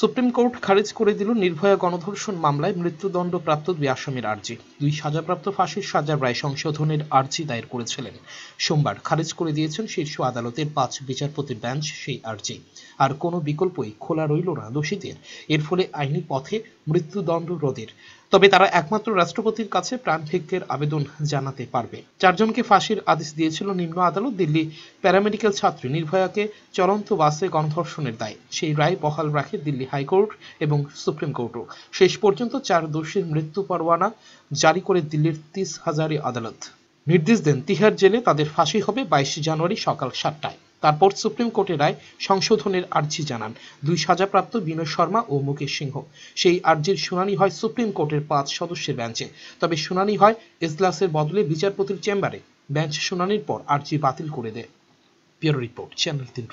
supreme court খারিজ করে দিল নির্ভয়া গণধর্ষণ মামলায় মৃত্যুদণ্ডপ্রাপ্ত দুই আসামির আর্জি দুই সাজাপ্রাপ্ত ফাঁসির সাজার রায় সংশোধনের আর্জি দায়ের করেছিলেন সোমবার খারিজ করে দিয়েছেন শীর্ষ আদালতের পাঁচ বিচারপতির বেঞ্চ সেই আর্জি আর কোনো বিকল্পই খোলা রইল না দোষীদের এর ফলে আইনি পথে মৃত্যুদণ্ড রোধের তবে তারা একমাত্র রাষ্ট্রপতির কাছে প্রাণভিক্ষের আবেদন জানাতে পারবে চারজনকে ফাঁসির আদেশ দিয়েছিল নিম্ন আদালত দিল্লি প্যারামেডিক্যাল ছাত্রী নির্ভয়াকে চলন্ত বাসে গণধর্ষণের দায় সেই রায় বহাল রাখে দিল্লি হাইকোর্ট এবং সুপ্রিম কোর্টও শেষ পর্যন্ত চার দোষীর মৃত্যু পরোয়ানা জারি করে দিল্লির তিস হাজারি আদালত নির্দেশ দেন তিহার জেলে তাদের ফাঁসি হবে বাইশে জানুয়ারি সকাল সাতটায় তারপর সুপ্রিম কোর্টে রায় সংশোধনের আর্জি জানান দুই সাজাপ্রাপ্ত বিনয় শর্মা ও মুকেশ সিংহ সেই আর্জির শুনানি হয় সুপ্রিম কোর্টের পাঁচ সদস্যের বেঞ্চে তবে শুনানি হয় এজলাসের বদলে বিচারপতির চেম্বারে বেঞ্চ শুনানির পর আর্জি বাতিল করে দেয় ব্যুরো রিপোর্ট চ্যানেল তিন